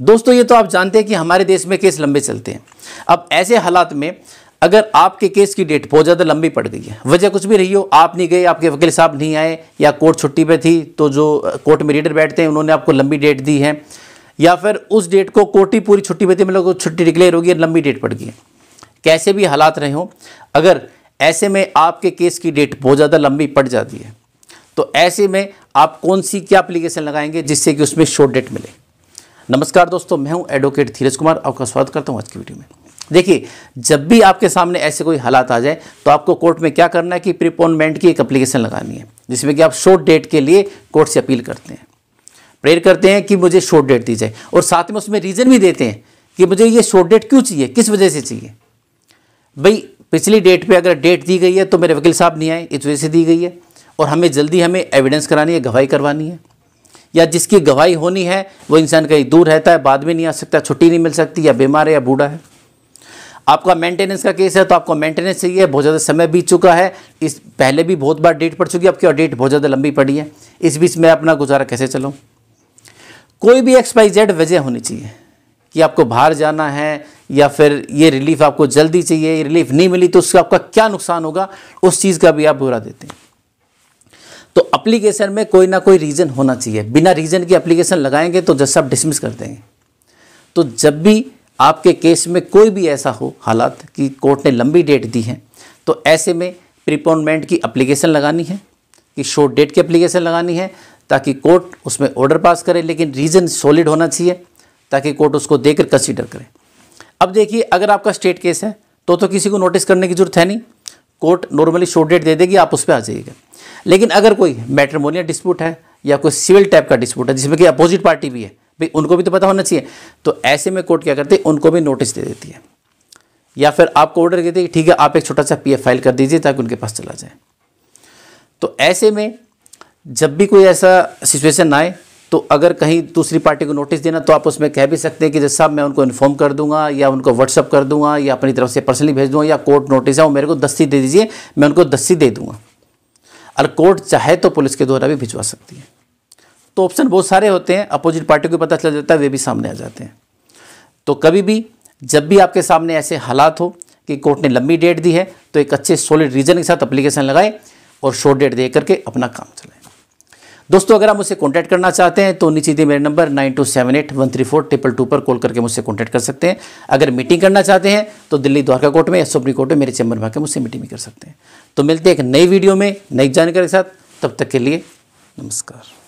दोस्तों ये तो आप जानते हैं कि हमारे देश में केस लंबे चलते हैं अब ऐसे हालात में अगर आपके केस की डेट बहुत ज़्यादा लंबी पड़ गई है वजह कुछ भी रही हो आप नहीं गए आपके वकील साहब नहीं आए या कोर्ट छुट्टी पे थी तो जो कोर्ट में रीडर बैठते हैं उन्होंने आपको लंबी डेट दी है या फिर उस डेट को कोर्ट ही पूरी छुट्टी पे थी मतलब छुट्टी डिक्लेयर होगी लंबी डेट पड़ गई है कैसे भी हालात रहे हों अगर ऐसे में आपके केस की डेट बहुत ज़्यादा लंबी पड़ जाती है तो ऐसे में आप कौन सी क्या अप्लीकेशन लगाएंगे जिससे कि उसमें शॉर्ट डेट मिले नमस्कार दोस्तों मैं हूं एडवोकेट धीरज कुमार आपका स्वागत करता हूं आज की वीडियो में देखिए जब भी आपके सामने ऐसे कोई हालात आ जाए तो आपको कोर्ट में क्या करना है कि प्रिपोनमेंट की एक अप्लीकेशन लगानी है जिसमें कि आप शॉर्ट डेट के लिए कोर्ट से अपील करते हैं प्रेयर करते हैं कि मुझे शॉर्ट डेट दी जाए और साथ में उसमें रीज़न भी देते हैं कि मुझे ये शॉर्ट डेट क्यों चाहिए किस वजह से चाहिए भाई पिछली डेट पर अगर डेट दी गई है तो मेरे वकील साहब नहीं आए इस वजह से दी गई है और हमें जल्दी हमें एविडेंस करानी है गवाही करवानी है या जिसकी गवाही होनी है वो इंसान कहीं दूर रहता है बाद में नहीं आ सकता छुट्टी नहीं मिल सकती या बीमार है या बूढ़ा है आपका मेंटेनेंस का केस है तो आपको मेंटेनेंस चाहिए बहुत ज़्यादा समय बीत चुका है इस पहले भी बहुत बार डेट पड़ चुकी है आपकी और डेट बहुत ज़्यादा लंबी पड़ी है इस बीच में अपना गुजारा कैसे चलाऊँ कोई भी एक्सपाई जेड वजह होनी चाहिए कि आपको बाहर जाना है या फिर ये रिलीफ आपको जल्दी चाहिए ये रिलीफ नहीं मिली तो उसका आपका क्या नुकसान होगा उस चीज़ का भी आप बुरा देते हैं तो अप्लीकेशन में कोई ना कोई रीज़न होना चाहिए बिना रीज़न की अप्लीकेशन लगाएंगे तो जज साहब डिसमिस कर देंगे तो जब भी आपके केस में कोई भी ऐसा हो हालात कि कोर्ट ने लंबी डेट दी है तो ऐसे में प्रिपोनमेंट की अप्लीकेशन लगानी है कि शॉर्ट डेट की अप्लीकेशन लगानी है ताकि कोर्ट उसमें ऑर्डर पास करे लेकिन रीज़न सॉलिड होना चाहिए ताकि कोर्ट उसको देकर कंसिडर करे अब देखिए अगर आपका स्टेट केस है तो तो किसी को नोटिस करने की जरूरत है नहीं कोर्ट नॉर्मली शॉर्ट डेट दे देगी आप उस पर आ जाइएगा लेकिन अगर कोई मैट्रमोनिया डिस्प्यूट है या कोई सिविल टाइप का डिस्प्यूट है जिसमें कि अपोजिट पार्टी भी है भाई उनको भी तो पता होना चाहिए तो ऐसे में कोर्ट क्या करती है उनको भी नोटिस दे देती है या फिर आपको ऑर्डर देती है ठीक है आप एक छोटा सा पी फाइल कर दीजिए ताकि उनके पास चला जाए तो ऐसे में जब भी कोई ऐसा सिचुएशन आए तो अगर कहीं दूसरी पार्टी को नोटिस देना तो आप उसमें कह भी सकते हैं कि जैसे साहब मैं उनको इन्फॉर्म कर दूंगा या उनको व्हाट्सअप कर दूंगा या अपनी तरफ से पर्सनली भेज दूंगा या कोर्ट नोटिस है वो मेरे को दस्ती दे दीजिए मैं उनको दस्ती दे दूंगा और कोर्ट चाहे तो पुलिस के द्वारा भी भिजवा सकती है तो ऑप्शन बहुत सारे होते हैं अपोजिट पार्टी को पता चल जाता है वे भी सामने आ जाते हैं तो कभी भी जब भी आपके सामने ऐसे हालात हो कि कोर्ट ने लंबी डेट दी है तो एक अच्छे सॉलिड रीज़न के साथ अप्लीकेशन लगाए और शॉर्ट डेट दे करके अपना काम चलाए दोस्तों अगर आप मुझसे कॉन्टैक्ट करना चाहते हैं तो नीचे दिए मेरे number nine two seven eight one three four triple two पर कॉल करके मुझसे कॉन्टैक्ट कर सकते हैं अगर मीटिंग करना चाहते हैं तो दिल्ली द्वारका कोर्ट में या सुप्रीम कोर्ट में मेरे चैम्बर में आकर मुझसे मीटिंग भी कर सकते हैं तो मिलते हैं एक नई वीडियो में नई जानकारी के साथ तब तक के लिए नमस्कार